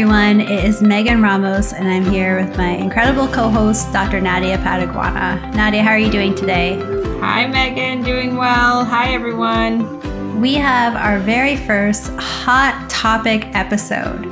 everyone. It is Megan Ramos, and I'm here with my incredible co host, Dr. Nadia Pataguana. Nadia, how are you doing today? Hi, Megan. Doing well. Hi, everyone. We have our very first hot topic episode.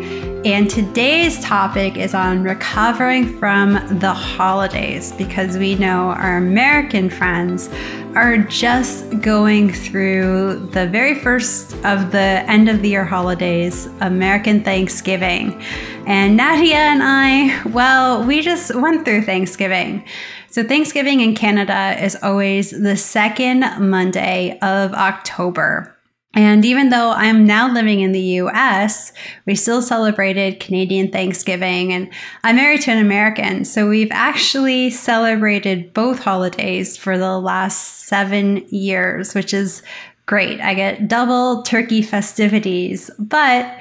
And today's topic is on recovering from the holidays because we know our American friends are just going through the very first of the end of the year holidays, American Thanksgiving. And Nadia and I, well, we just went through Thanksgiving. So, Thanksgiving in Canada is always the second Monday of October. And even though I'm now living in the US, we still celebrated Canadian Thanksgiving. And I'm married to an American, so we've actually celebrated both holidays for the last seven years, which is great. I get double turkey festivities, but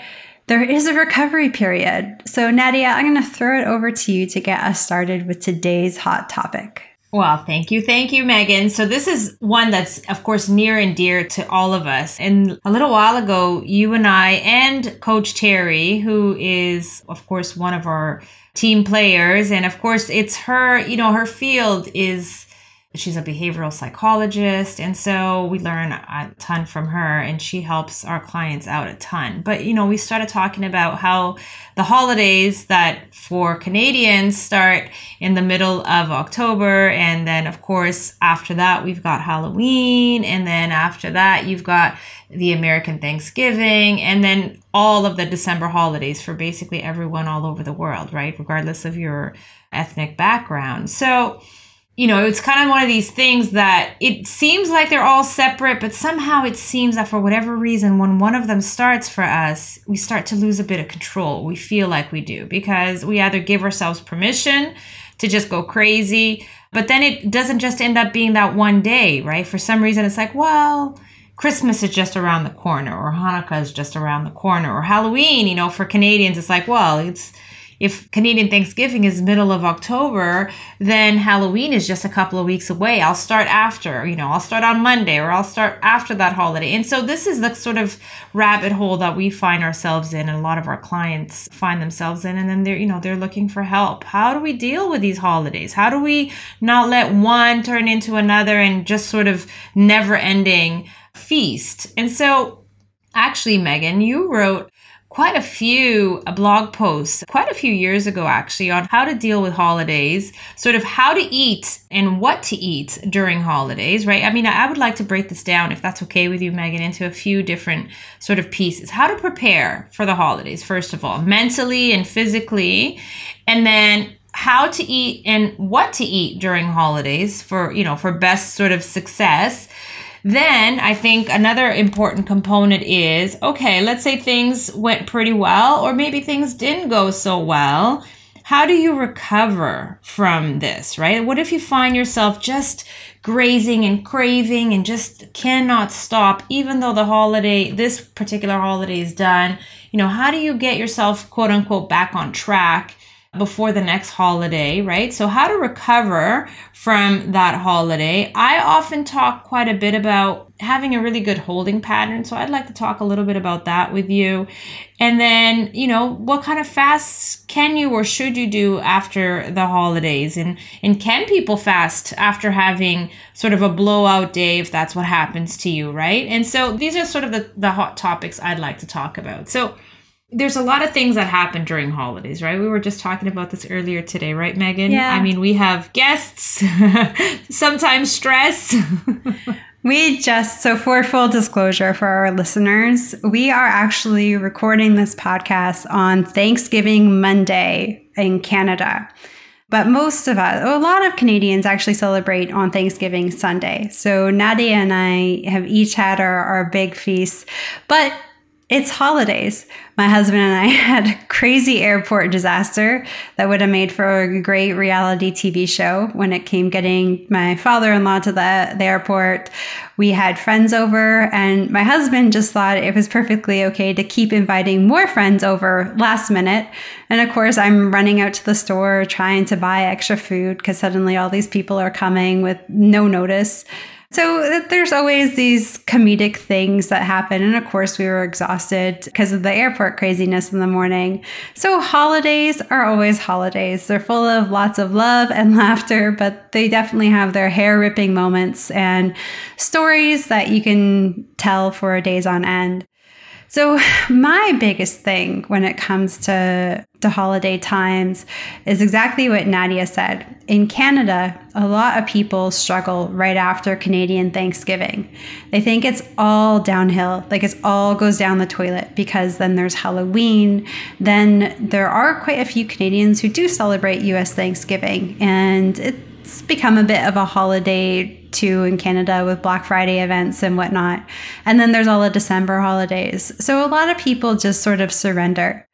there is a recovery period. So, Nadia, I'm going to throw it over to you to get us started with today's hot topic. Well, thank you. Thank you, Megan. So, this is one that's, of course, near and dear to all of us. And a little while ago, you and I and Coach Terry, who is, of course, one of our team players, and of course, it's her, you know, her field is she's a behavioral psychologist and so we learn a ton from her and she helps our clients out a ton but you know we started talking about how the holidays that for canadians start in the middle of october and then of course after that we've got halloween and then after that you've got the american thanksgiving and then all of the december holidays for basically everyone all over the world right regardless of your ethnic background so you know, it's kind of one of these things that it seems like they're all separate, but somehow it seems that for whatever reason, when one of them starts for us, we start to lose a bit of control. We feel like we do because we either give ourselves permission to just go crazy, but then it doesn't just end up being that one day, right? For some reason, it's like, well, Christmas is just around the corner, or Hanukkah is just around the corner, or Halloween, you know, for Canadians, it's like, well, it's if Canadian Thanksgiving is middle of October, then Halloween is just a couple of weeks away. I'll start after, you know, I'll start on Monday or I'll start after that holiday. And so this is the sort of rabbit hole that we find ourselves in and a lot of our clients find themselves in and then they're, you know, they're looking for help. How do we deal with these holidays? How do we not let one turn into another and just sort of never-ending feast? And so actually, Megan, you wrote quite a few uh, blog posts, quite a few years ago actually, on how to deal with holidays, sort of how to eat and what to eat during holidays, right? I mean, I would like to break this down, if that's okay with you, Megan, into a few different sort of pieces. How to prepare for the holidays, first of all, mentally and physically, and then how to eat and what to eat during holidays for you know for best sort of success then I think another important component is okay, let's say things went pretty well, or maybe things didn't go so well. How do you recover from this, right? What if you find yourself just grazing and craving and just cannot stop, even though the holiday, this particular holiday is done? You know, how do you get yourself, quote unquote, back on track before the next holiday, right? So, how to recover from that holiday. I often talk quite a bit about having a really good holding pattern. So, I'd like to talk a little bit about that with you. And then, you know, what kind of fasts can you or should you do after the holidays? And, and can people fast after having sort of a blowout day if that's what happens to you, right? And so, these are sort of the, the hot topics I'd like to talk about. So, there's a lot of things that happen during holidays, right? We were just talking about this earlier today, right, Megan? Yeah. I mean, we have guests, sometimes stress. We just, so for full disclosure for our listeners, we are actually recording this podcast on Thanksgiving Monday in Canada. But most of us, a lot of Canadians actually celebrate on Thanksgiving Sunday. So Nadia and I have each had our, our big feasts. But it's holidays. My husband and I had a crazy airport disaster that would have made for a great reality TV show when it came getting my father in law to the, the airport. We had friends over, and my husband just thought it was perfectly okay to keep inviting more friends over last minute. And of course, I'm running out to the store trying to buy extra food because suddenly all these people are coming with no notice. So there's always these comedic things that happen. And of course, we were exhausted because of the airport craziness in the morning. So holidays are always holidays. They're full of lots of love and laughter, but they definitely have their hair ripping moments and stories that you can tell for days on end. So, my biggest thing when it comes to, to holiday times is exactly what Nadia said in Canada, a lot of people struggle right after Canadian Thanksgiving. They think it's all downhill, like it's all goes down the toilet because then there's Halloween. Then there are quite a few Canadians who do celebrate US Thanksgiving, and it's become a bit of a holiday too in Canada with Black Friday events and whatnot. And then there's all the December holidays. So a lot of people just sort of surrender.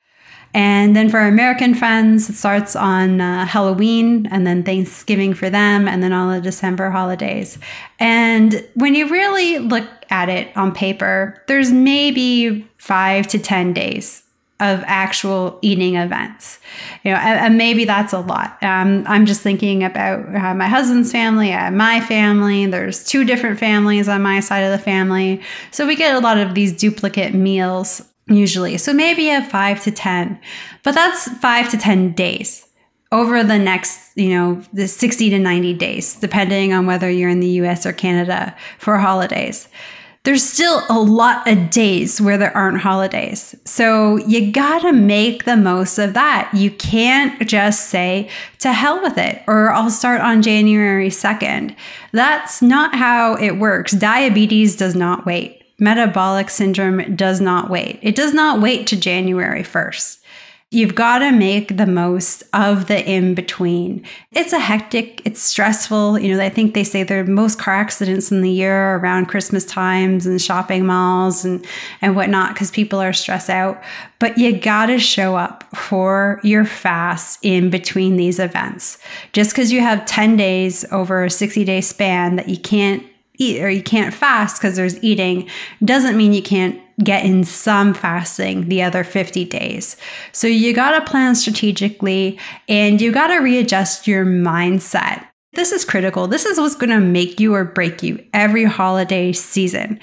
And then for our American friends, it starts on uh, Halloween and then Thanksgiving for them and then all the December holidays. And when you really look at it on paper, there's maybe five to 10 days of actual eating events. You know, and, and maybe that's a lot. Um, I'm just thinking about uh, my husband's family, uh, my family. There's two different families on my side of the family. So we get a lot of these duplicate meals usually. So maybe a five to 10, but that's five to 10 days over the next, you know, the 60 to 90 days, depending on whether you're in the US or Canada for holidays. There's still a lot of days where there aren't holidays. So you gotta make the most of that. You can't just say, to hell with it, or I'll start on January 2nd. That's not how it works. Diabetes does not wait metabolic syndrome does not wait. It does not wait to January 1st. You've got to make the most of the in between. It's a hectic, it's stressful. You know, I think they say there are most car accidents in the year around Christmas times and shopping malls and, and whatnot because people are stressed out. But you got to show up for your fast in between these events. Just because you have 10 days over a 60 day span that you can't eat or you can't fast because there's eating doesn't mean you can't get in some fasting the other 50 days. So you got to plan strategically and you got to readjust your mindset. This is critical. This is what's going to make you or break you every holiday season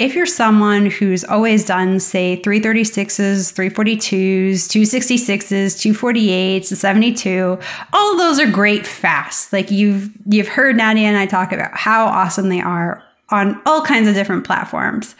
if you're someone who's always done, say, 336s, 342s, 266s, 248s, 72, all those are great fasts. Like you've you've heard Nadia and I talk about how awesome they are on all kinds of different platforms.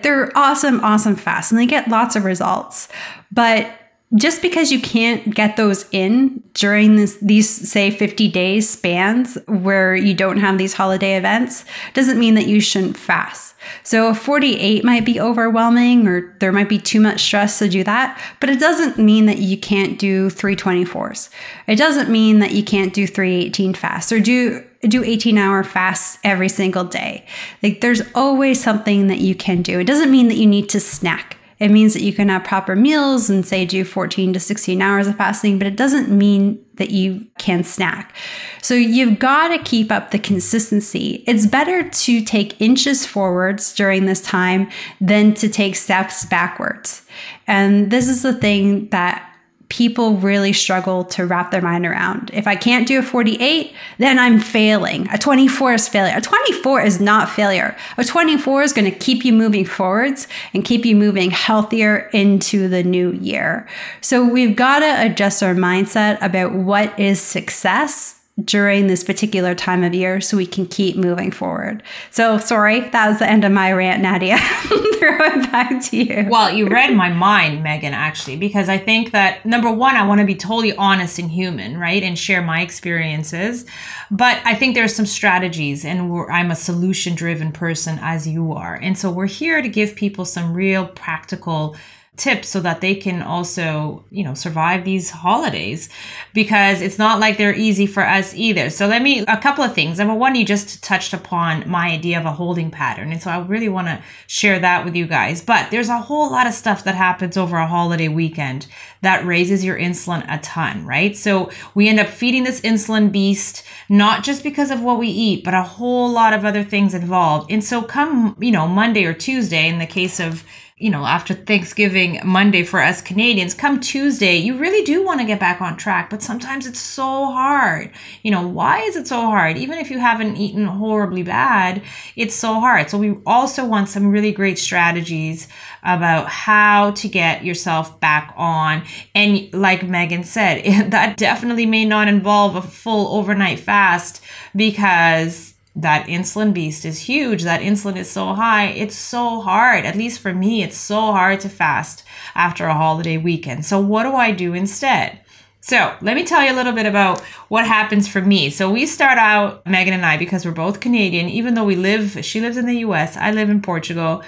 They're awesome, awesome fasts, and they get lots of results. But just because you can't get those in during this, these say 50 days spans where you don't have these holiday events doesn't mean that you shouldn't fast so 48 might be overwhelming or there might be too much stress to do that but it doesn't mean that you can't do 324s it doesn't mean that you can't do 318 fasts or do do 18 hour fasts every single day like there's always something that you can do it doesn't mean that you need to snack it means that you can have proper meals and say do 14 to 16 hours of fasting, but it doesn't mean that you can snack. So you've got to keep up the consistency. It's better to take inches forwards during this time than to take steps backwards. And this is the thing that people really struggle to wrap their mind around. If I can't do a 48, then I'm failing. A 24 is failure. A 24 is not failure. A 24 is going to keep you moving forwards and keep you moving healthier into the new year. So we've got to adjust our mindset about what is success during this particular time of year so we can keep moving forward. So, sorry, that was the end of my rant, Nadia. Throw it back to you. Well, you read my mind, Megan, actually, because I think that number one, I want to be totally honest and human, right? And share my experiences. But I think there's some strategies, and I'm a solution driven person as you are. And so, we're here to give people some real practical tips so that they can also, you know, survive these holidays because it's not like they're easy for us either. So let me a couple of things. Number one, you just touched upon my idea of a holding pattern. And so I really want to share that with you guys. But there's a whole lot of stuff that happens over a holiday weekend that raises your insulin a ton, right? So we end up feeding this insulin beast, not just because of what we eat, but a whole lot of other things involved. And so come, you know, Monday or Tuesday in the case of you know, after Thanksgiving Monday for us Canadians, come Tuesday, you really do want to get back on track, but sometimes it's so hard. You know, why is it so hard? Even if you haven't eaten horribly bad, it's so hard. So we also want some really great strategies about how to get yourself back on. And like Megan said, that definitely may not involve a full overnight fast because that insulin beast is huge. That insulin is so high. It's so hard. At least for me, it's so hard to fast after a holiday weekend. So, what do I do instead? So, let me tell you a little bit about what happens for me. So, we start out, Megan and I, because we're both Canadian, even though we live, she lives in the US, I live in Portugal.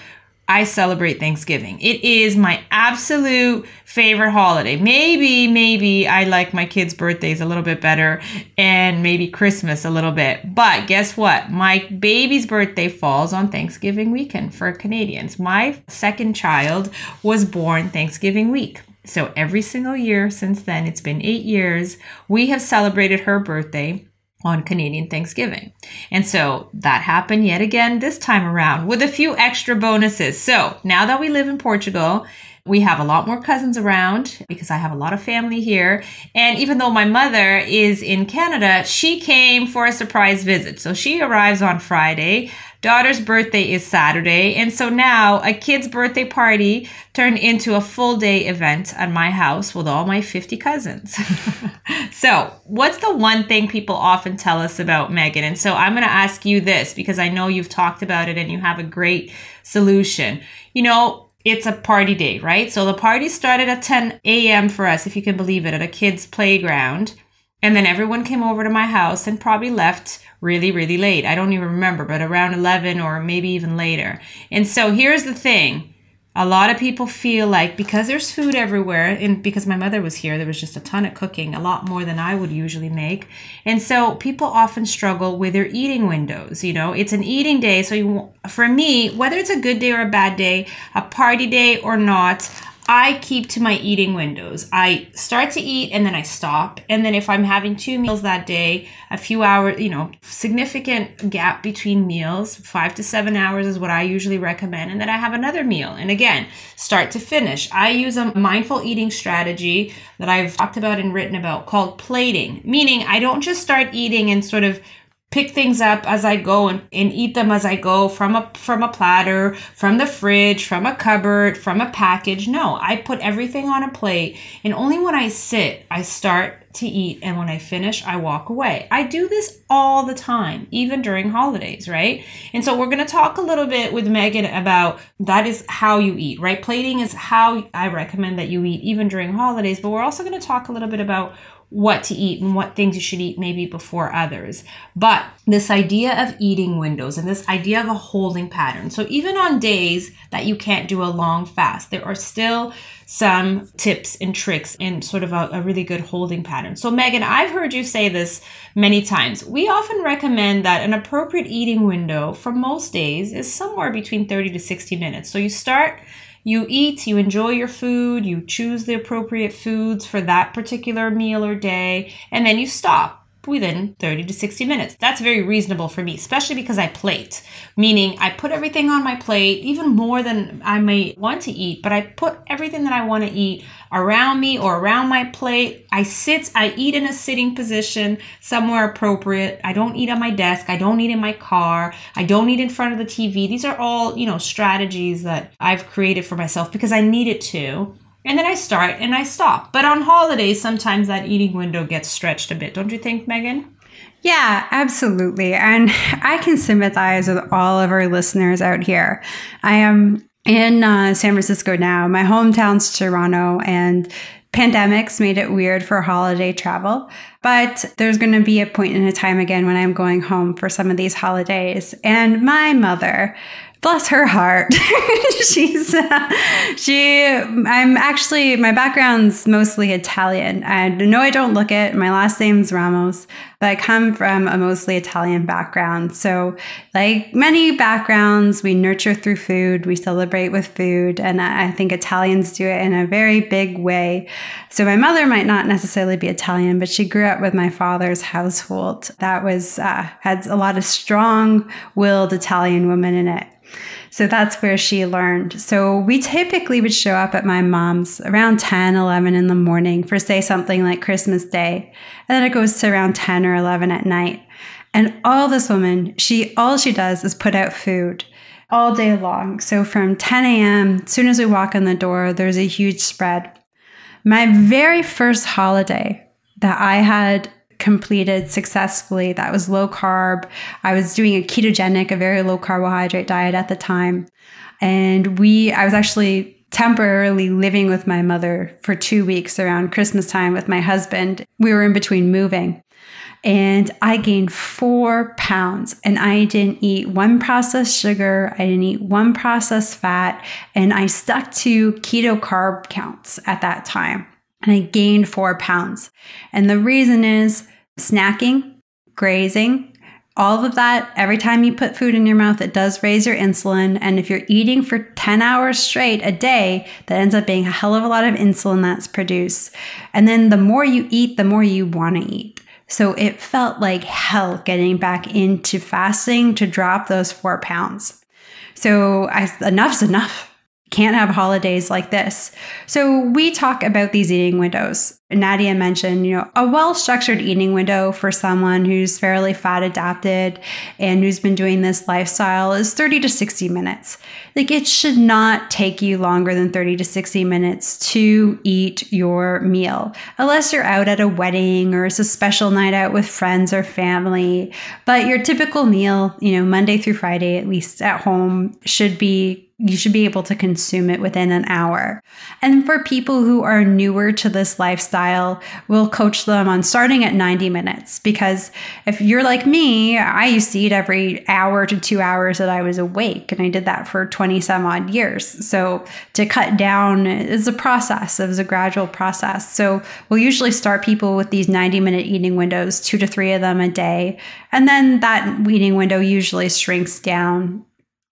I celebrate Thanksgiving. It is my absolute favorite holiday. Maybe, maybe I like my kids' birthdays a little bit better and maybe Christmas a little bit. But guess what? My baby's birthday falls on Thanksgiving weekend for Canadians. My second child was born Thanksgiving week. So every single year since then, it's been eight years, we have celebrated her birthday on Canadian Thanksgiving. And so that happened yet again this time around with a few extra bonuses. So now that we live in Portugal we have a lot more cousins around because I have a lot of family here. And even though my mother is in Canada, she came for a surprise visit. So she arrives on Friday. Daughter's birthday is Saturday. And so now a kid's birthday party turned into a full day event at my house with all my 50 cousins. so, what's the one thing people often tell us about Megan? And so I'm going to ask you this because I know you've talked about it and you have a great solution. You know, it's a party day, right? So the party started at 10 a.m. for us, if you can believe it, at a kid's playground. And then everyone came over to my house and probably left really, really late. I don't even remember, but around 11 or maybe even later. And so here's the thing a lot of people feel like because there's food everywhere and because my mother was here there was just a ton of cooking a lot more than i would usually make and so people often struggle with their eating windows you know it's an eating day so you, for me whether it's a good day or a bad day a party day or not I keep to my eating windows. I start to eat and then I stop. And then if I'm having two meals that day, a few hours, you know, significant gap between meals, five to seven hours is what I usually recommend. And then I have another meal. And again, start to finish. I use a mindful eating strategy that I've talked about and written about called plating, meaning I don't just start eating and sort of pick things up as I go and, and eat them as I go from a from a platter, from the fridge, from a cupboard, from a package. No, I put everything on a plate and only when I sit I start to eat and when I finish I walk away. I do this all the time, even during holidays, right? And so we're going to talk a little bit with Megan about that is how you eat, right? Plating is how I recommend that you eat even during holidays, but we're also going to talk a little bit about what to eat and what things you should eat maybe before others. But this idea of eating windows and this idea of a holding pattern. So even on days that you can't do a long fast, there are still some tips and tricks and sort of a, a really good holding pattern. So Megan, I've heard you say this many times. We often recommend that an appropriate eating window for most days is somewhere between 30 to 60 minutes. So you start you eat, you enjoy your food, you choose the appropriate foods for that particular meal or day, and then you stop within 30 to 60 minutes. That's very reasonable for me, especially because I plate, meaning I put everything on my plate, even more than I may want to eat, but I put everything that I want to eat around me or around my plate. I sit, I eat in a sitting position somewhere appropriate. I don't eat on my desk. I don't eat in my car. I don't eat in front of the TV. These are all, you know, strategies that I've created for myself because I needed to and then I start and I stop. But on holidays, sometimes that eating window gets stretched a bit, don't you think, Megan? Yeah, absolutely. And I can sympathize with all of our listeners out here. I am in uh, San Francisco now. My hometown's Toronto, and pandemics made it weird for holiday travel. But there's going to be a point in a time again when I'm going home for some of these holidays. And my mother bless her heart. She's uh, she. I'm actually my background's mostly Italian. I know I don't look it. My last name's Ramos, but I come from a mostly Italian background. So, like many backgrounds, we nurture through food. We celebrate with food, and I think Italians do it in a very big way. So, my mother might not necessarily be Italian, but she grew up with my father's household that was uh, had a lot of strong-willed Italian women in it. So that's where she learned. So we typically would show up at my mom's around 10, 11 in the morning for, say, something like Christmas Day. And then it goes to around 10 or 11 at night. And all this woman, she all she does is put out food all day long. So from 10 a.m., as soon as we walk in the door, there's a huge spread. My very first holiday that I had completed successfully that was low carb. I was doing a ketogenic, a very low carbohydrate diet at the time. And we, I was actually temporarily living with my mother for two weeks around Christmas time with my husband. We were in between moving. And I gained four pounds, and I didn't eat one processed sugar. I didn't eat one processed fat, and I stuck to keto carb counts at that time and I gained four pounds. And the reason is snacking, grazing, all of that, every time you put food in your mouth, it does raise your insulin. And if you're eating for 10 hours straight a day, that ends up being a hell of a lot of insulin that's produced. And then the more you eat, the more you want to eat. So it felt like hell getting back into fasting to drop those four pounds. So I, enough's enough can't have holidays like this. So we talk about these eating windows. Nadia mentioned, you know, a well-structured eating window for someone who's fairly fat adapted and who's been doing this lifestyle is 30 to 60 minutes. Like it should not take you longer than 30 to 60 minutes to eat your meal unless you're out at a wedding or it's a special night out with friends or family. But your typical meal, you know, Monday through Friday at least at home should be you should be able to consume it within an hour. And for people who are newer to this lifestyle, we'll coach them on starting at 90 minutes because if you're like me, I used to eat every hour to two hours that I was awake, and I did that for 20 some odd years. So to cut down is a process, it was a gradual process. So we'll usually start people with these 90 minute eating windows, two to three of them a day. And then that eating window usually shrinks down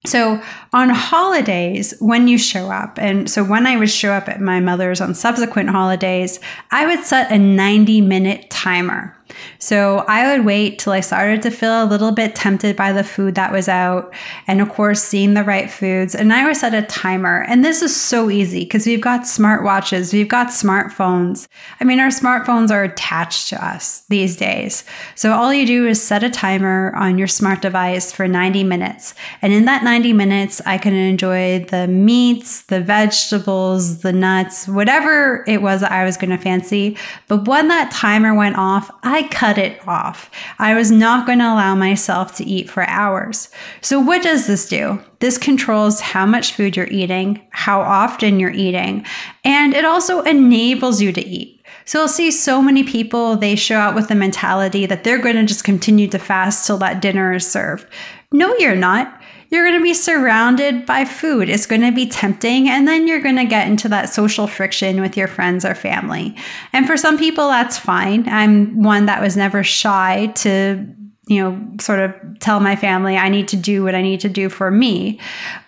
so on holidays, when you show up, and so when I would show up at my mother's on subsequent holidays, I would set a 90 minute timer. So I would wait till I started to feel a little bit tempted by the food that was out. And of course, seeing the right foods. And I would set a timer. And this is so easy because we've got smartwatches, we've got smartphones. I mean, our smartphones are attached to us these days. So all you do is set a timer on your smart device for 90 minutes. And in that 90 minutes, I can enjoy the meats, the vegetables, the nuts, whatever it was that I was going to fancy. But when that timer went off, I cut it off. I was not going to allow myself to eat for hours. So, what does this do? This controls how much food you're eating, how often you're eating, and it also enables you to eat. So you'll see so many people, they show out with the mentality that they're going to just continue to fast till that dinner is served. No, you're not you're going to be surrounded by food. It's going to be tempting. And then you're going to get into that social friction with your friends or family. And for some people, that's fine. I'm one that was never shy to you know, sort of tell my family I need to do what I need to do for me.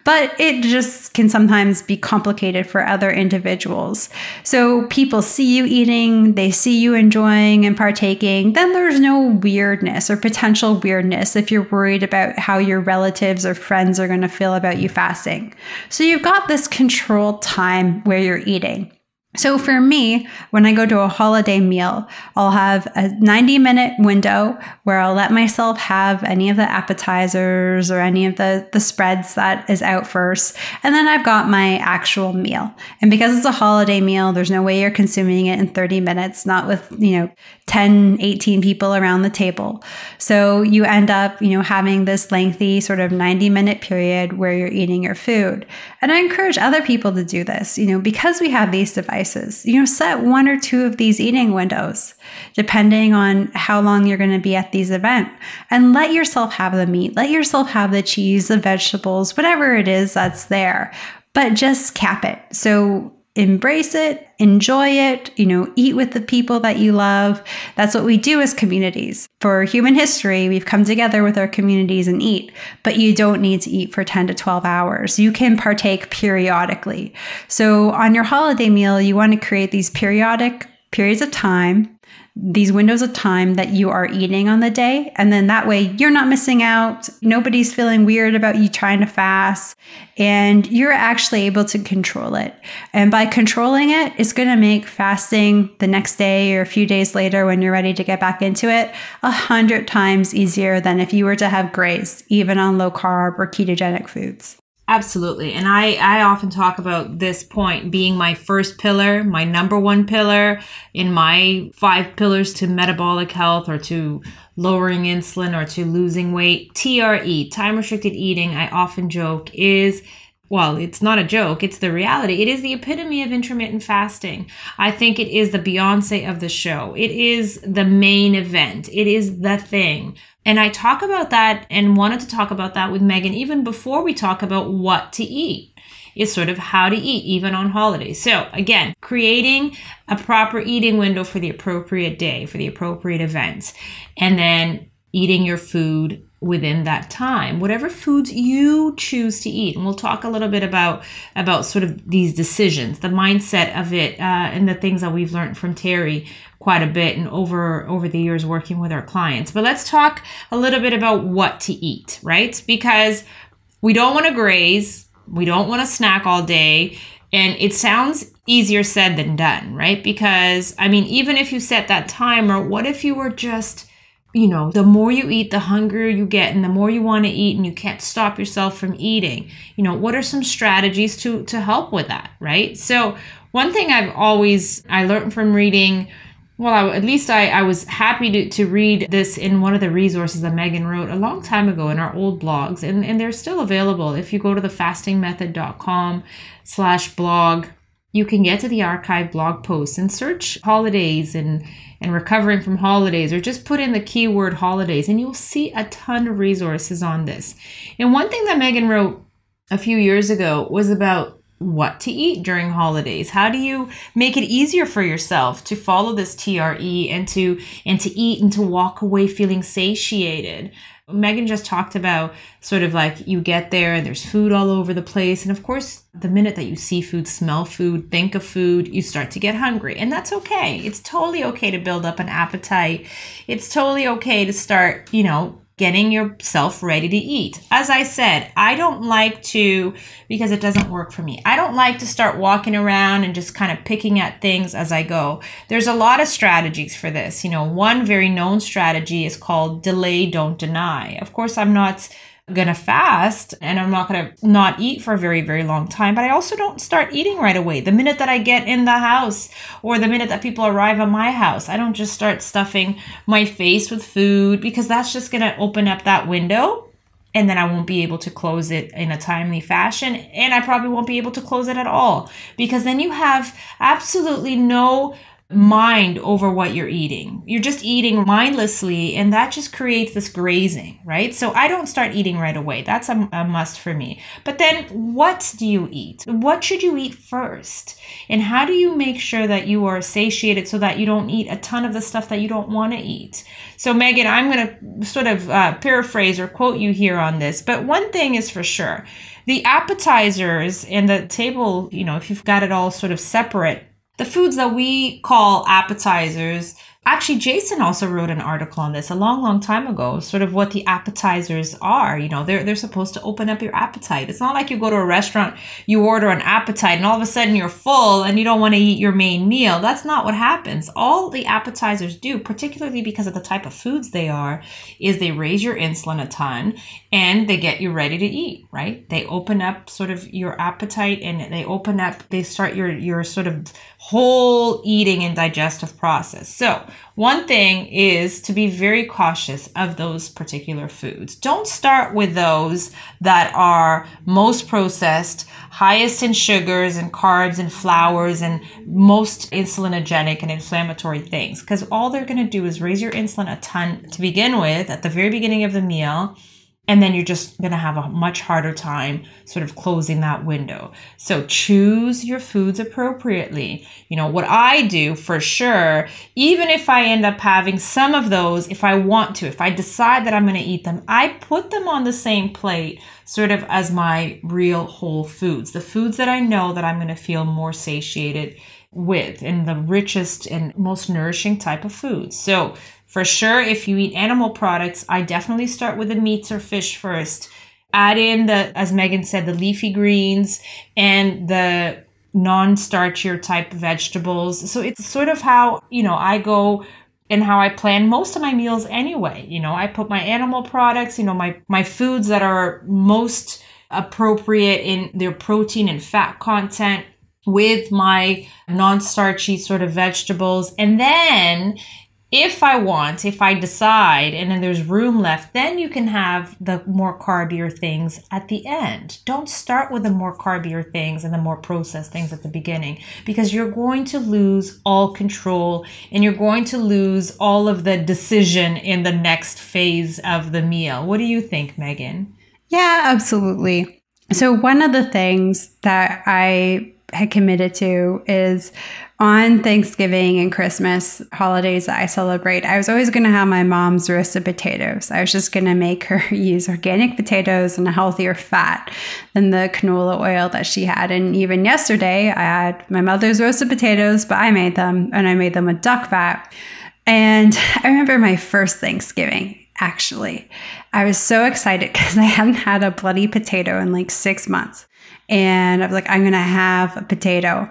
But it just can sometimes be complicated for other individuals. So people see you eating, they see you enjoying and partaking. Then there's no weirdness or potential weirdness if you're worried about how your relatives or friends are going to feel about you fasting. So you've got this controlled time where you're eating. So for me, when I go to a holiday meal, I'll have a 90 minute window where I'll let myself have any of the appetizers or any of the, the spreads that is out first. And then I've got my actual meal. And because it's a holiday meal, there's no way you're consuming it in 30 minutes, not with, you know, 10, 18 people around the table. So you end up, you know, having this lengthy sort of 90 minute period where you're eating your food. And I encourage other people to do this, you know, because we have these devices choices. You know, set one or two of these eating windows, depending on how long you're going to be at these events, and let yourself have the meat, let yourself have the cheese, the vegetables, whatever it is that's there, but just cap it. So embrace it, enjoy it, you know, eat with the people that you love. That's what we do as communities. For human history, we've come together with our communities and eat, but you don't need to eat for 10 to 12 hours. You can partake periodically. So on your holiday meal, you want to create these periodic periods of time these windows of time that you are eating on the day. And then that way you're not missing out. Nobody's feeling weird about you trying to fast. And you're actually able to control it. And by controlling it, it's going to make fasting the next day or a few days later when you're ready to get back into it a hundred times easier than if you were to have grace, even on low carb or ketogenic foods. Absolutely. And I, I often talk about this point being my first pillar, my number one pillar in my five pillars to metabolic health or to lowering insulin or to losing weight. TRE, time restricted eating, I often joke is well, it's not a joke, it's the reality. It is the epitome of intermittent fasting. I think it is the Beyonce of the show. It is the main event. It is the thing. And I talk about that and wanted to talk about that with Megan even before we talk about what to eat. It's sort of how to eat even on holidays. So, again, creating a proper eating window for the appropriate day, for the appropriate events, and then eating your food within that time whatever foods you choose to eat and we'll talk a little bit about about sort of these decisions the mindset of it uh, and the things that we've learned from terry quite a bit and over over the years working with our clients but let's talk a little bit about what to eat right because we don't want to graze we don't want to snack all day and it sounds easier said than done right because i mean even if you set that timer what if you were just you know, the more you eat, the hungrier you get, and the more you want to eat, and you can't stop yourself from eating. You know, what are some strategies to to help with that, right? So one thing I've always I learned from reading. Well, I, at least I, I was happy to, to read this in one of the resources that Megan wrote a long time ago in our old blogs, and, and they're still available. If you go to thefastingmethod.com slash blog, you can get to the archive blog posts and search holidays and and recovering from holidays, or just put in the keyword holidays, and you'll see a ton of resources on this. And one thing that Megan wrote a few years ago was about what to eat during holidays how do you make it easier for yourself to follow this tre and to and to eat and to walk away feeling satiated Megan just talked about sort of like you get there and there's food all over the place. And of course, the minute that you see food, smell food, think of food, you start to get hungry. And that's okay. It's totally okay to build up an appetite. It's totally okay to start, you know, getting yourself ready to eat. As I said, I don't like to, because it doesn't work for me, I don't like to start walking around and just kind of picking at things as I go. There's a lot of strategies for this. You know, one very known strategy is called delay, don't deny. Of course, I'm not going to fast and I'm not going to not eat for a very, very long time. But I also don't start eating right away. The minute that I get in the house or the minute that people arrive at my house, I don't just start stuffing my face with food because that's just going to open up that window and then I won't be able to close it in a timely fashion. And I probably won't be able to close it at all because then you have absolutely no mind over what you're eating. You're just eating mindlessly, and that just creates this grazing, right? So I don't start eating right away. That's a, a, must for me. But then, what do you eat? What should you eat first? And how do you make sure that you are satiated so that you don't eat a ton of the stuff that you don't want to eat? So, Megan, I'm going to sort of uh, paraphrase or quote you here on this, but one thing is for sure the appetizers and the table, you know, if you've got it all sort of separate the foods that we call appetizers actually jason also wrote an article on this a long long time ago sort of what the appetizers are you know they're, they're supposed to open up your appetite it's not like you go to a restaurant you order an appetite and all of a sudden you're full and you don't want to eat your main meal that's not what happens all the appetizers do particularly because of the type of foods they are is they raise your insulin a ton and they get you ready to eat right they open up sort of your appetite and they open up they start your your sort of whole eating and digestive process so one thing is to be very cautious of those particular foods. Don't start with those that are most processed, highest in sugars and carbs and flours and most insulinogenic and inflammatory things because all they're going to do is raise your insulin a ton to begin with at the very beginning of the meal and then you're just going to have a much harder time sort of closing that window. So choose your foods appropriately. You know, what I do for sure, even if I end up having some of those, if I want to, if I decide that I'm going to eat them, I put them on the same plate sort of as my real whole foods, the foods that I know that I'm going to feel more satiated with and the richest and most nourishing type of food. So for sure, if you eat animal products, I definitely start with the meats or fish first. Add in the, as Megan said, the leafy greens and the non starchier type vegetables. So it's sort of how, you know, I go and how I plan most of my meals anyway. You know, I put my animal products, you know, my, my foods that are most appropriate in their protein and fat content with my non starchy sort of vegetables. And then if I want, if I decide, and then there's room left, then you can have the more carbier things at the end. Don't start with the more carbier things and the more processed things at the beginning because you're going to lose all control and you're going to lose all of the decision in the next phase of the meal. What do you think, Megan? Yeah, absolutely. So, one of the things that I had committed to is on Thanksgiving and Christmas holidays that I celebrate, I was always going to have my mom's roasted potatoes. I was just going to make her use organic potatoes and a healthier fat than the canola oil that she had. And even yesterday, I had my mother's roasted potatoes, but I made them and I made them with duck fat. And I remember my first Thanksgiving actually. I was so excited because I hadn't had a bloody potato in like six months and I was like, I'm going to have a potato.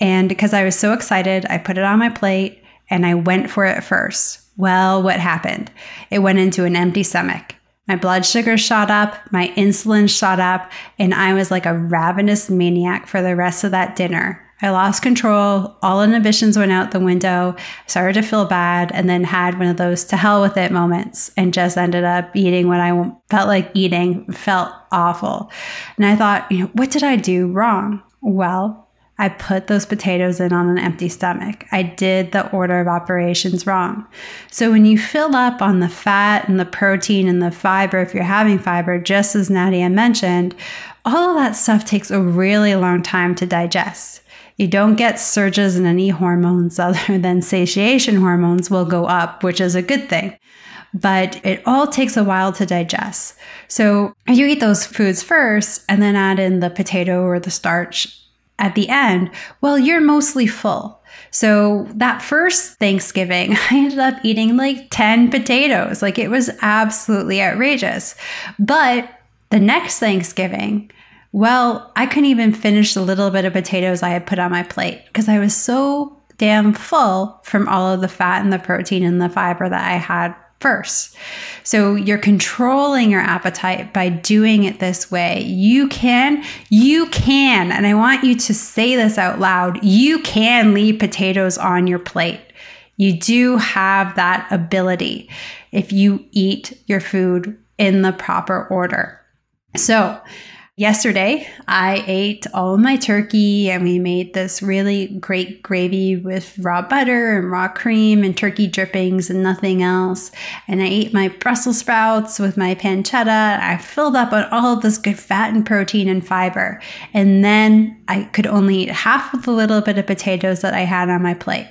And because I was so excited, I put it on my plate and I went for it first. Well, what happened? It went into an empty stomach. My blood sugar shot up, my insulin shot up, and I was like a ravenous maniac for the rest of that dinner. I lost control. All inhibitions went out the window, started to feel bad, and then had one of those to hell with it moments and just ended up eating what I felt like eating, felt awful. And I thought, you know, what did I do wrong? Well, I put those potatoes in on an empty stomach. I did the order of operations wrong. So when you fill up on the fat and the protein and the fiber, if you're having fiber, just as Nadia mentioned, all of that stuff takes a really long time to digest. You don't get surges in any hormones other than satiation hormones will go up, which is a good thing. But it all takes a while to digest. So you eat those foods first and then add in the potato or the starch at the end. Well, you're mostly full. So that first Thanksgiving, I ended up eating like 10 potatoes. Like it was absolutely outrageous. But the next Thanksgiving, well, I couldn't even finish the little bit of potatoes I had put on my plate because I was so damn full from all of the fat and the protein and the fiber that I had first. So you're controlling your appetite by doing it this way. You can, you can, and I want you to say this out loud you can leave potatoes on your plate. You do have that ability if you eat your food in the proper order. So, Yesterday, I ate all of my turkey and we made this really great gravy with raw butter and raw cream and turkey drippings and nothing else. And I ate my Brussels sprouts with my pancetta. I filled up on all of this good fat and protein and fiber. And then I could only eat half of the little bit of potatoes that I had on my plate.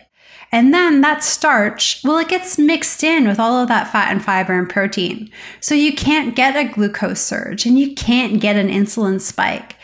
And then that starch, well, it gets mixed in with all of that fat and fiber and protein. So you can't get a glucose surge and you can't get an insulin spike.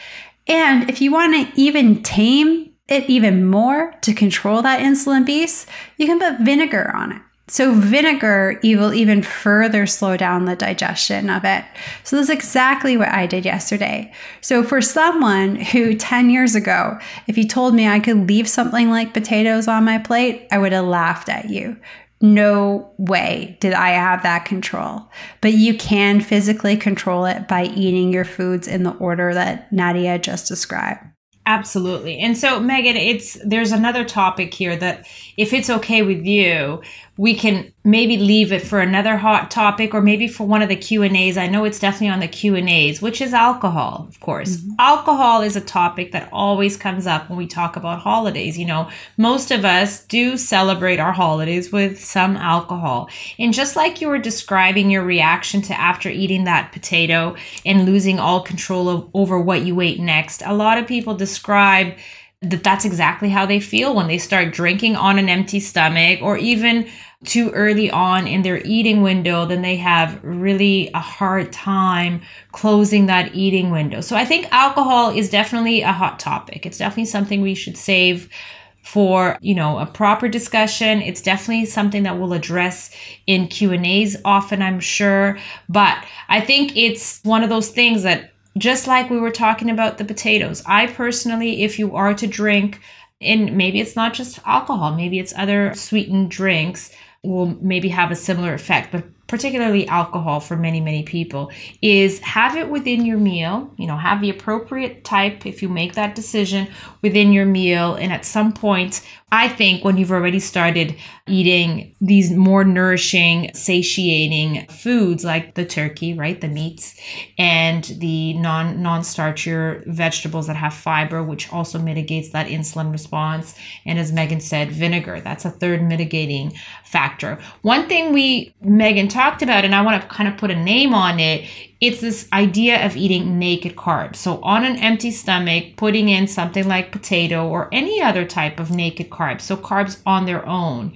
And if you want to even tame it even more to control that insulin beast, you can put vinegar on it. So, vinegar, you will even further slow down the digestion of it. So, that's exactly what I did yesterday. So, for someone who 10 years ago, if you told me I could leave something like potatoes on my plate, I would have laughed at you. No way did I have that control. But you can physically control it by eating your foods in the order that Nadia just described. Absolutely. And so Megan, it's there's another topic here that if it's okay with you, we can maybe leave it for another hot topic or maybe for one of the Q&As. I know it's definitely on the Q&As, which is alcohol, of course. Mm-hmm. Alcohol is a topic that always comes up when we talk about holidays, you know. Most of us do celebrate our holidays with some alcohol. And just like you were describing your reaction to after eating that potato and losing all control of, over what you ate next, a lot of people describe that that's exactly how they feel when they start drinking on an empty stomach or even too early on in their eating window, then they have really a hard time closing that eating window. So I think alcohol is definitely a hot topic. It's definitely something we should save for you know a proper discussion it's definitely something that we'll address in q and a's often i'm sure but i think it's one of those things that just like we were talking about the potatoes i personally if you are to drink and maybe it's not just alcohol maybe it's other sweetened drinks will maybe have a similar effect, but particularly alcohol for many, many people, is have it within your meal. You know, have the appropriate type if you make that decision within your meal. And at some point, I think when you've already started eating these more nourishing, satiating foods like the turkey, right, the meats, and the non non starchier vegetables that have fiber, which also mitigates that insulin response. And as Megan said, vinegar. That's a third mitigating factor. One thing we Megan talked about, and I want to kind of put a name on it, it's this idea of eating naked carbs. So, on an empty stomach, putting in something like potato or any other type of naked carbs. So, carbs on their own.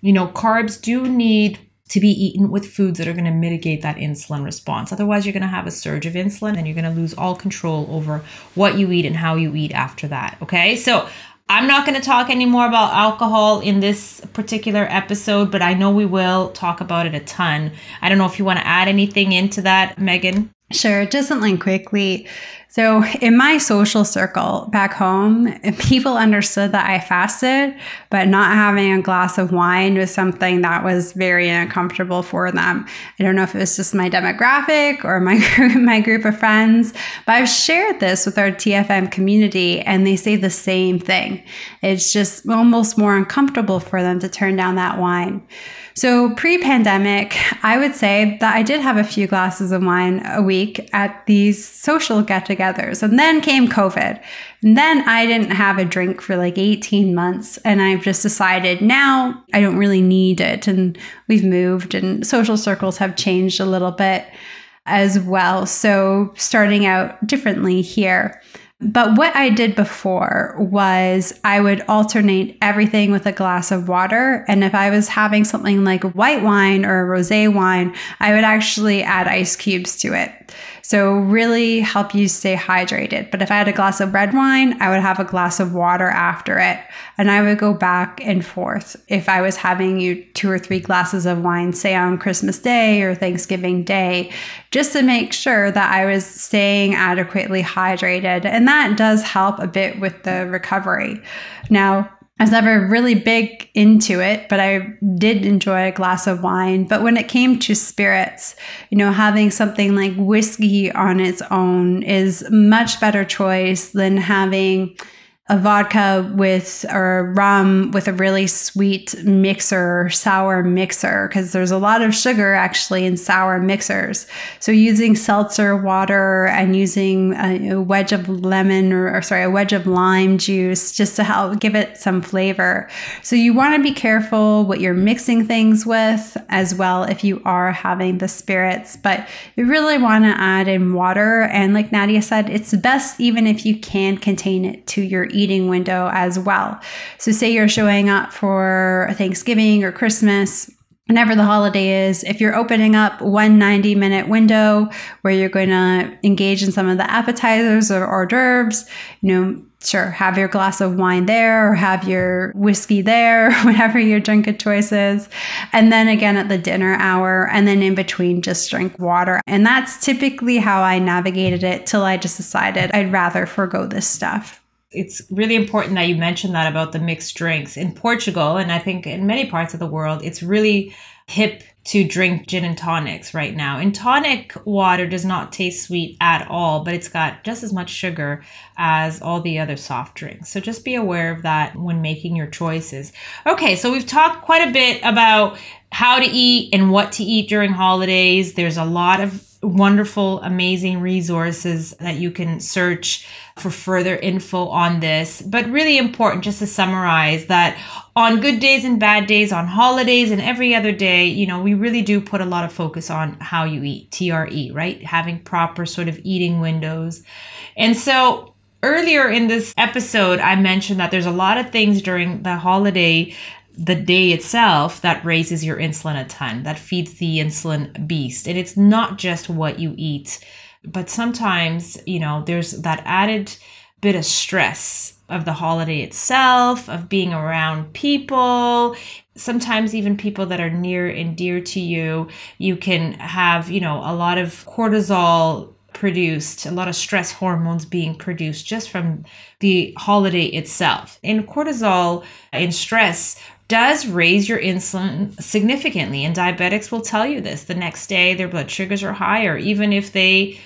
You know, carbs do need to be eaten with foods that are going to mitigate that insulin response. Otherwise, you're going to have a surge of insulin and you're going to lose all control over what you eat and how you eat after that. Okay. So, I'm not going to talk anymore about alcohol in this particular episode, but I know we will talk about it a ton. I don't know if you want to add anything into that, Megan. Sure, just something quickly so, in my social circle back home, people understood that I fasted, but not having a glass of wine was something that was very uncomfortable for them. I don't know if it was just my demographic or my group, my group of friends, but I've shared this with our TFM community, and they say the same thing. It's just almost more uncomfortable for them to turn down that wine. So, pre pandemic, I would say that I did have a few glasses of wine a week at these social get togethers togethers and then came covid and then i didn't have a drink for like 18 months and i've just decided now i don't really need it and we've moved and social circles have changed a little bit as well so starting out differently here but what I did before was I would alternate everything with a glass of water. And if I was having something like white wine or a rose wine, I would actually add ice cubes to it. So, really help you stay hydrated. But if I had a glass of red wine, I would have a glass of water after it. And I would go back and forth. If I was having you two or three glasses of wine, say on Christmas Day or Thanksgiving Day, just to make sure that I was staying adequately hydrated. And that does help a bit with the recovery. Now, I was never really big into it, but I did enjoy a glass of wine. But when it came to spirits, you know, having something like whiskey on its own is much better choice than having a vodka with or rum with a really sweet mixer, sour mixer, because there's a lot of sugar actually in sour mixers. So using seltzer water and using a, wedge of lemon or, or sorry, a wedge of lime juice just to help give it some flavor. So you want to be careful what you're mixing things with as well if you are having the spirits, but you really want to add in water. And like Nadia said, it's best even if you can contain it to your eating window as well. So, say you're showing up for Thanksgiving or Christmas, whenever the holiday is, if you're opening up one 90 minute window where you're going to engage in some of the appetizers or hors d'oeuvres, you know, sure, have your glass of wine there or have your whiskey there, whatever your drink of choice is. And then again at the dinner hour, and then in between, just drink water. And that's typically how I navigated it till I just decided I'd rather forego this stuff it's really important that you mention that about the mixed drinks in Portugal, and I think in many parts of the world, it's really hip to drink gin and tonics right now. And tonic water does not taste sweet at all, but it's got just as much sugar as all the other soft drinks. So just be aware of that when making your choices. Okay, so we've talked quite a bit about how to eat and what to eat during holidays. There's a lot of wonderful, amazing resources that you can search for further info on this. But really important just to summarize that on good days and bad days, on holidays and every other day, you know, we really do put a lot of focus on how you eat, TRE, right? Having proper sort of eating windows. And so earlier in this episode, I mentioned that there's a lot of things during the holiday, the day itself, that raises your insulin a ton, that feeds the insulin beast. And it's not just what you eat but sometimes, you know, there's that added bit of stress of the holiday itself, of being around people, sometimes even people that are near and dear to you. You can have, you know, a lot of cortisol produced, a lot of stress hormones being produced just from the holiday itself. And cortisol and stress does raise your insulin significantly and diabetics will tell you this the next day their blood sugars are higher even if they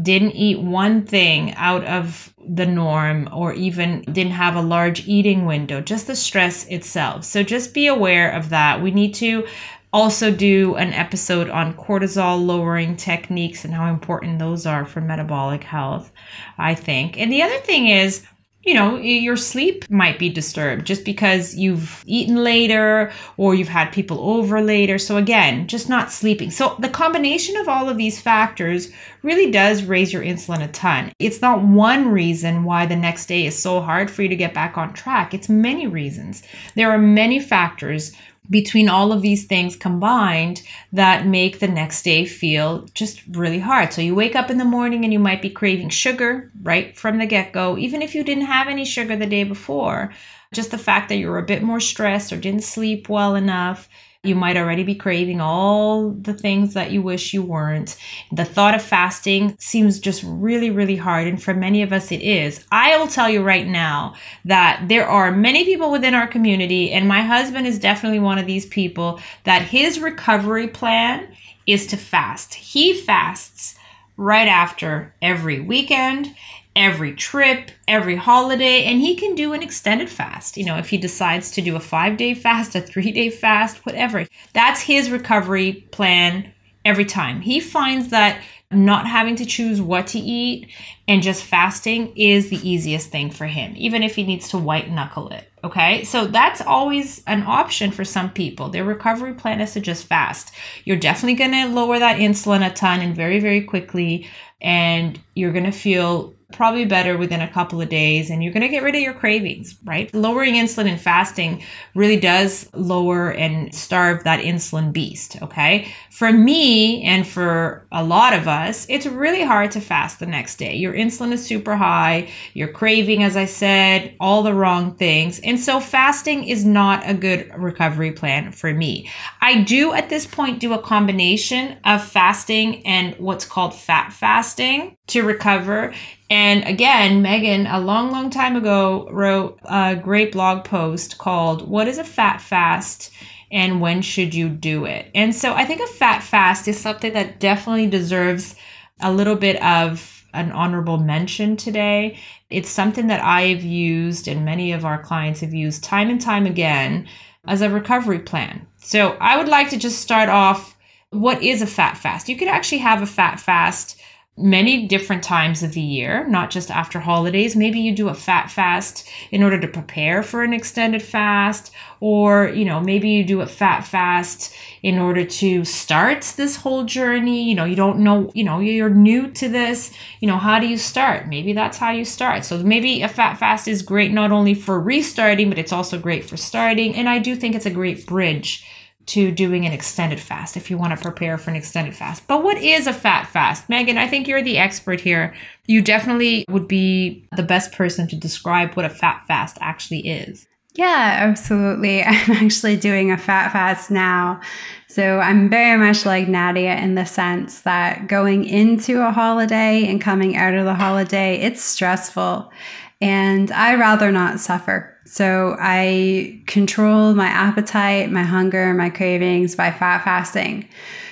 didn't eat one thing out of the norm or even didn't have a large eating window, just the stress itself. So just be aware of that. We need to also do an episode on cortisol lowering techniques and how important those are for metabolic health, I think. And the other thing is, you know, your sleep might be disturbed just because you've eaten later or you've had people over later. So, again, just not sleeping. So, the combination of all of these factors really does raise your insulin a ton. It's not one reason why the next day is so hard for you to get back on track, it's many reasons. There are many factors between all of these things combined that make the next day feel just really hard. So you wake up in the morning and you might be craving sugar right from the get go, even if you didn't have any sugar the day before. Just the fact that you're a bit more stressed or didn't sleep well enough you might already be craving all the things that you wish you weren't. The thought of fasting seems just really, really hard. And for many of us, it is. I will tell you right now that there are many people within our community, and my husband is definitely one of these people, that his recovery plan is to fast. He fasts right after every weekend every trip, every holiday, and he can do an extended fast. You know, if he decides to do a five day fast, a three day fast, whatever. That's his recovery plan every time. He finds that not having to choose what to eat and just fasting is the easiest thing for him, even if he needs to white knuckle it. Okay, so that's always an option for some people. Their recovery plan is to just fast. You're definitely going to lower that insulin a ton and very, very quickly, and you're going to feel probably better within a couple of days and you're going to get rid of your cravings, right? Lowering insulin and fasting really does lower and starve that insulin beast, okay? For me and for a lot of us, it's really hard to fast the next day. Your insulin is super high, you're craving as I said, all the wrong things. And so fasting is not a good recovery plan for me. I do at this point do a combination of fasting and what's called fat fasting to recover and again, Megan, a long, long time ago, wrote a great blog post called What is a Fat Fast? and when should you do it? And so I think a fat fast is something that definitely deserves a little bit of an honorable mention today. It's something that I've used and many of our clients have used time and time again as a recovery plan. So I would like to just start off what is a fat fast? You could actually have a fat fast many different times of the year, not just after holidays. Maybe you do a fat fast in order to prepare for an extended fast, or, you know, maybe you do a fat fast in order to start this whole journey. You know, you don't know, you know, you're new to this. You know, how do you start? Maybe that's how you start. So maybe a fat fast is great not only for restarting, but it's also great for starting. And I do think it's a great bridge to doing an extended fast if you want to prepare for an extended fast. But what is a fat fast? Megan, I think you're the expert here. You definitely would be the best person to describe what a fat fast actually is. Yeah, absolutely. I'm actually doing a fat fast now. So I'm very much like Nadia in the sense that going into a holiday and coming out of the holiday, it's stressful. And I rather not suffer so I control my appetite, my hunger, my cravings by fat fasting.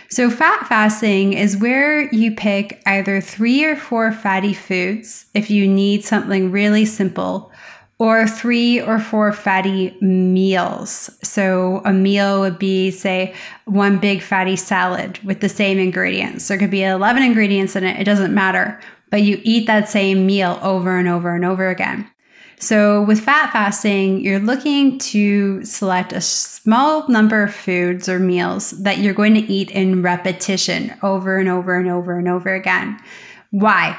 So, fat fasting is where you pick either three or four fatty foods if you need something really simple, or three or four fatty meals. So, a meal would be, say, one big fatty salad with the same ingredients. There could be 11 ingredients in it, it doesn't matter, but you eat that same meal over and over and over again. So, with fat fasting, you're looking to select a small number of foods or meals that you're going to eat in repetition over and over and over and over again. Why?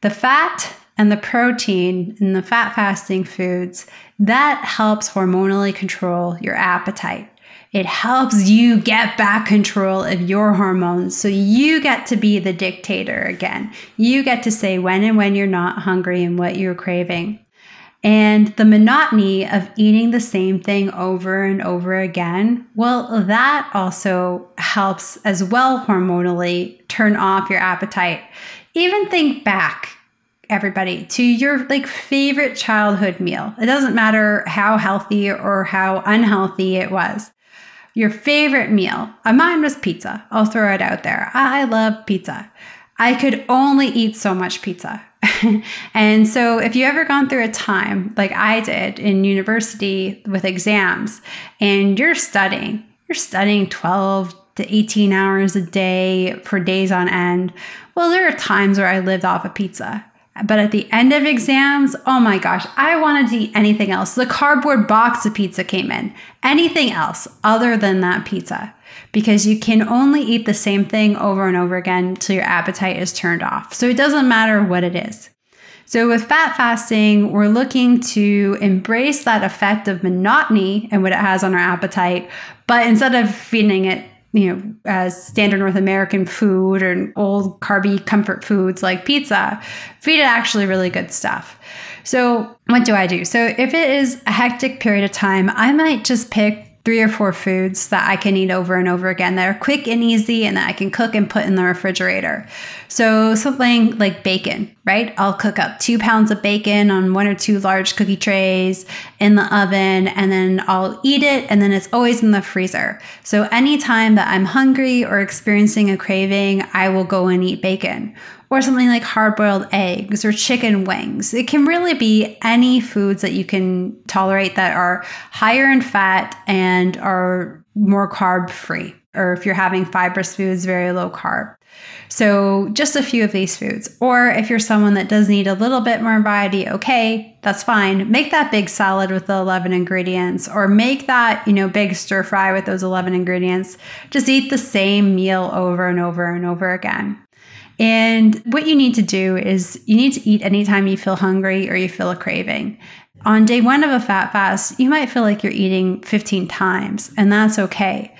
The fat and the protein in the fat fasting foods that helps hormonally control your appetite. It helps you get back control of your hormones so you get to be the dictator again. You get to say when and when you're not hungry and what you're craving and the monotony of eating the same thing over and over again, well, that also helps as well hormonally turn off your appetite. Even think back, everybody, to your like favorite childhood meal. It doesn't matter how healthy or how unhealthy it was. Your favorite meal. Uh, mine was pizza. I'll throw it out there. I love pizza. I could only eat so much pizza. and so if you ever gone through a time like I did in university with exams and you're studying, you're studying 12 to 18 hours a day for days on end. Well, there are times where I lived off of pizza. But at the end of exams, oh my gosh, I wanted to eat anything else. The cardboard box of pizza came in. Anything else other than that pizza because you can only eat the same thing over and over again till your appetite is turned off. So it doesn't matter what it is. So, with fat fasting, we're looking to embrace that effect of monotony and what it has on our appetite, but instead of feeding it, you know, as standard North American food or old carby comfort foods like pizza, feed it actually really good stuff. So, what do I do? So, if it is a hectic period of time, I might just pick three or four foods that I can eat over and over again that are quick and easy and that I can cook and put in the refrigerator. So, something like bacon, right? I'll cook up two pounds of bacon on one or two large cookie trays in the oven, and then I'll eat it, and then it's always in the freezer. So, anytime that I'm hungry or experiencing a craving, I will go and eat bacon or something like hard boiled eggs or chicken wings. It can really be any foods that you can tolerate that are higher in fat and are more carb free, or if you're having fibrous foods, very low carb. So, just a few of these foods. Or if you're someone that does need a little bit more variety, okay, that's fine. Make that big salad with the 11 ingredients or make that, you know, big stir fry with those 11 ingredients. Just eat the same meal over and over and over again. And what you need to do is you need to eat anytime you feel hungry or you feel a craving. On day one of a fat fast, you might feel like you're eating 15 times, and that's okay.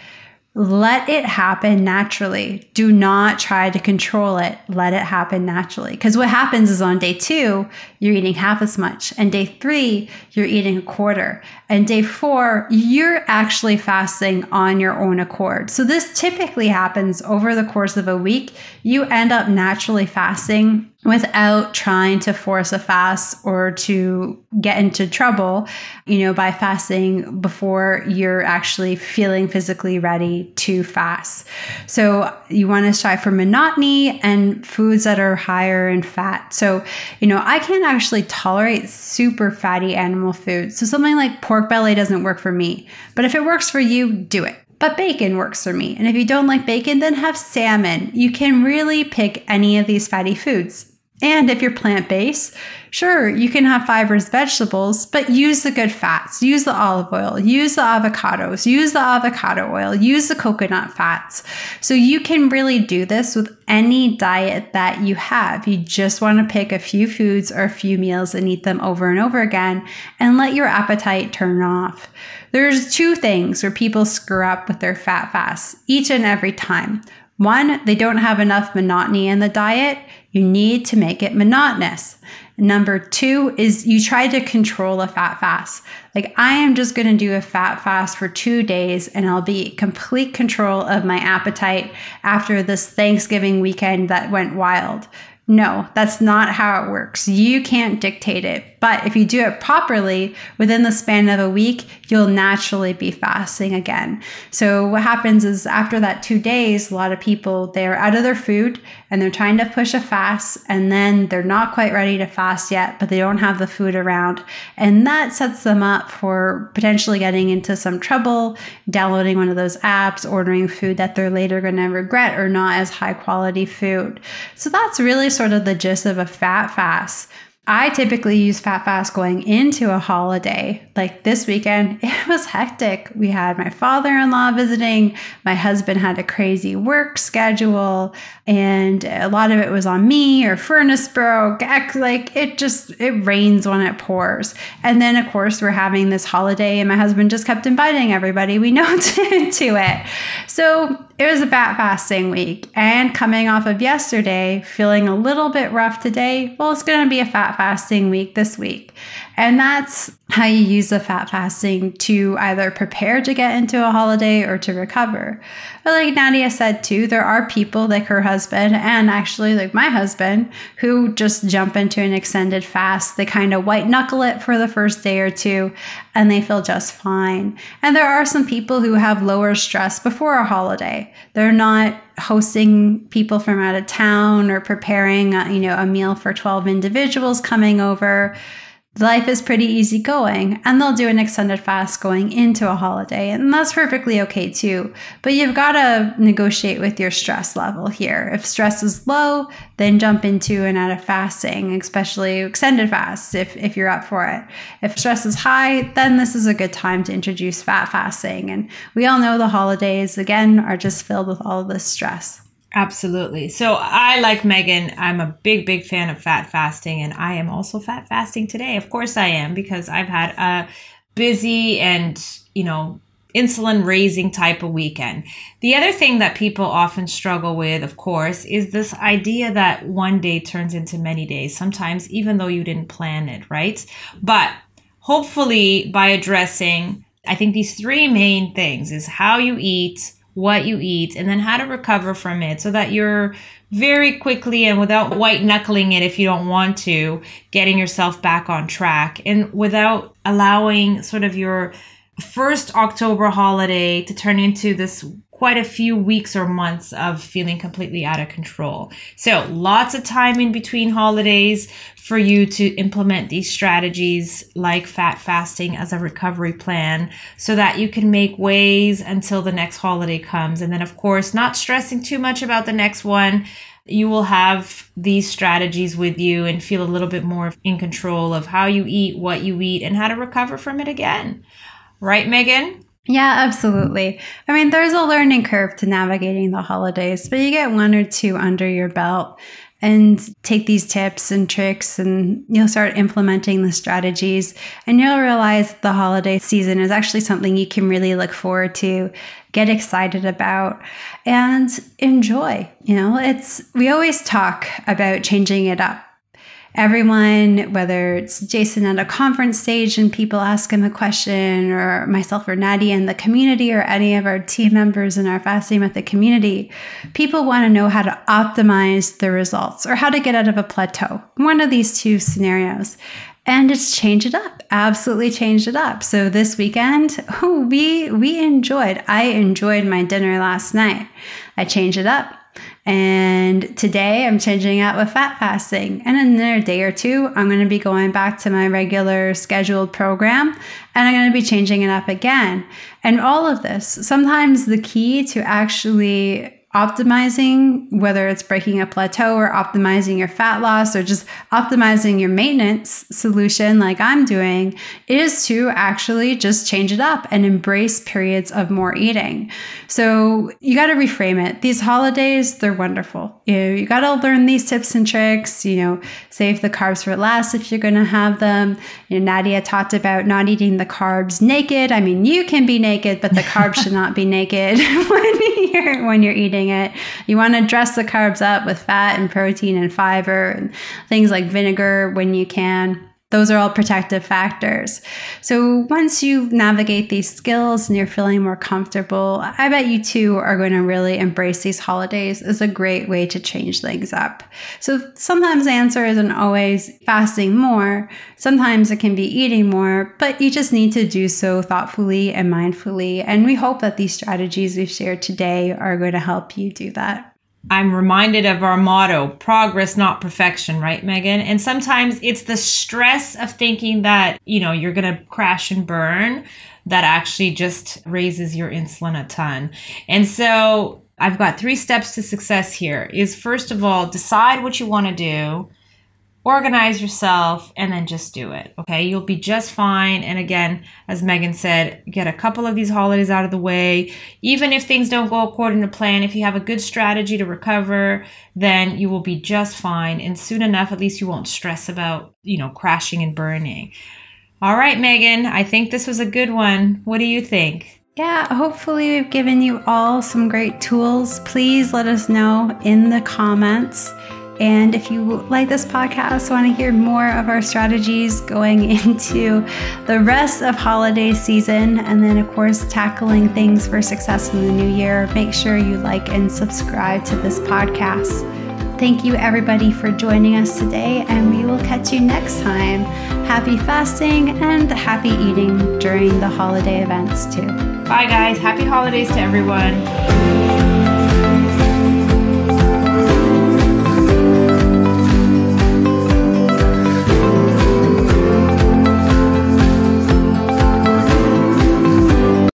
Let it happen naturally. Do not try to control it. Let it happen naturally. Because what happens is on day two, you're eating half as much. And day three, you're eating a quarter. And day four, you're actually fasting on your own accord. So this typically happens over the course of a week. You end up naturally fasting without trying to force a fast or to get into trouble, you know, by fasting before you're actually feeling physically ready to fast. So you want to strive for monotony and foods that are higher in fat. So, you know, I can't actually tolerate super fatty animal foods. So something like pork belly doesn't work for me, but if it works for you, do it but bacon works for me. And if you don't like bacon, then have salmon. You can really pick any of these fatty foods. And if you're plant based, sure, you can have fibrous vegetables, but use the good fats. Use the olive oil, use the avocados, use the avocado oil, use the coconut fats. So you can really do this with any diet that you have. You just want to pick a few foods or a few meals and eat them over and over again and let your appetite turn off. There's two things where people screw up with their fat fasts each and every time. One, they don't have enough monotony in the diet. You need to make it monotonous. Number two is you try to control a fat fast. Like, I am just going to do a fat fast for two days and I'll be complete control of my appetite after this Thanksgiving weekend that went wild. No, that's not how it works. You can't dictate it. But if you do it properly within the span of a week, you'll naturally be fasting again. So what happens is after that 2 days, a lot of people they're out of their food and they're trying to push a fast and then they're not quite ready to fast yet, but they don't have the food around. And that sets them up for potentially getting into some trouble, downloading one of those apps, ordering food that they're later going to regret or not as high quality food. So that's really sort of the gist of a fat fast. I typically use fat fast going into a holiday. Like this weekend, it was hectic. We had my father in law visiting, my husband had a crazy work schedule, and a lot of it was on me or furnace broke. Like it just, it rains when it pours. And then, of course, we're having this holiday, and my husband just kept inviting everybody we know to, to it. So it was a fat fasting week. And coming off of yesterday, feeling a little bit rough today, well, it's going to be a fat fasting week this week. And that's how you use the fat fasting to either prepare to get into a holiday or to recover. But like Nadia said too, there are people like her husband and actually like my husband who just jump into an extended fast. They kind of white knuckle it for the first day or two and they feel just fine. And there are some people who have lower stress before a holiday. They're not hosting people from out of town or preparing, a, uh, you know, a meal for 12 individuals coming over life is pretty easygoing and they'll do an extended fast going into a holiday and that's perfectly okay too but you've got to negotiate with your stress level here if stress is low then jump into and out of fasting especially extended fasts if, if you're up for it if stress is high then this is a good time to introduce fat fasting and we all know the holidays again are just filled with all this stress Absolutely. So I, like Megan, I'm a big, big fan of fat fasting, and I am also fat fasting today. Of course, I am because I've had a busy and, you know, insulin raising type of weekend. The other thing that people often struggle with, of course, is this idea that one day turns into many days, sometimes even though you didn't plan it, right? But hopefully, by addressing, I think these three main things is how you eat what you eat and then how to recover from it so that you're very quickly and without white knuckling it if you don't want to getting yourself back on track and without allowing sort of your first October holiday to turn into this quite a few weeks or months of feeling completely out of control. So, lots of time in between holidays for you to implement these strategies like fat fasting as a recovery plan so that you can make ways until the next holiday comes. And then, of course, not stressing too much about the next one. You will have these strategies with you and feel a little bit more in control of how you eat, what you eat, and how to recover from it again. Right, Megan? Yeah, absolutely. I mean, there's a learning curve to navigating the holidays, but you get one or two under your belt and take these tips and tricks and you'll start implementing the strategies and you'll realize the holiday season is actually something you can really look forward to get excited about and enjoy you know it's we always talk about changing it up everyone, whether it's Jason at a conference stage and people ask him a question, or myself or Natty in the community, or any of our team members in our Fasting Method community, people want to know how to optimize the results or how to get out of a plateau. One of these two scenarios. And it's changed it up, absolutely changed it up. So this weekend, oh, we we enjoyed. I enjoyed my dinner last night. I changed it up. And today I'm changing out with fat fasting. And in another day or two, I'm going to be going back to my regular scheduled program and I'm going to be changing it up again. And all of this, sometimes the key to actually optimizing, whether it's breaking a plateau or optimizing your fat loss or just optimizing your maintenance solution, like I'm doing, is to actually just change it up and embrace periods of more eating. So you got to reframe it. These holidays, they're wonderful. You, know, you got to learn these tips and tricks, you know, save the carbs for last if you're going to have them. You know, Nadia talked about not eating the carbs naked. I mean, you can be naked, but the carbs should not be naked when you're, when you're eating it. You want to dress the carbs up with fat and protein and fiber and things like vinegar when you can those are all protective factors. So once you navigate these skills and you're feeling more comfortable, I bet you too are going to really embrace these holidays as a great way to change things up. So sometimes the answer isn't always fasting more. Sometimes it can be eating more, but you just need to do so thoughtfully and mindfully. And we hope that these strategies we've shared today are going to help you do that. I'm reminded of our motto, progress, not perfection, right, Megan? And sometimes it's the stress of thinking that, you know, you're going to crash and burn that actually just raises your insulin a ton. And so I've got three steps to success here is first of all, decide what you want to do organize yourself and then just do it. Okay, you'll be just fine. And again, as Megan said, get a couple of these holidays out of the way. Even if things don't go according to plan, if you have a good strategy to recover, then you will be just fine. And soon enough, at least you won't stress about, you know, crashing and burning. All right, Megan, I think this was a good one. What do you think? Yeah, hopefully, we've given you all some great tools. Please let us know in the comments and if you like this podcast, want to hear more of our strategies going into the rest of holiday season, and then, of course, tackling things for success in the new year, make sure you like and subscribe to this podcast. Thank you, everybody, for joining us today, and we will catch you next time. Happy fasting and happy eating during the holiday events, too. Bye, guys. Happy holidays to everyone.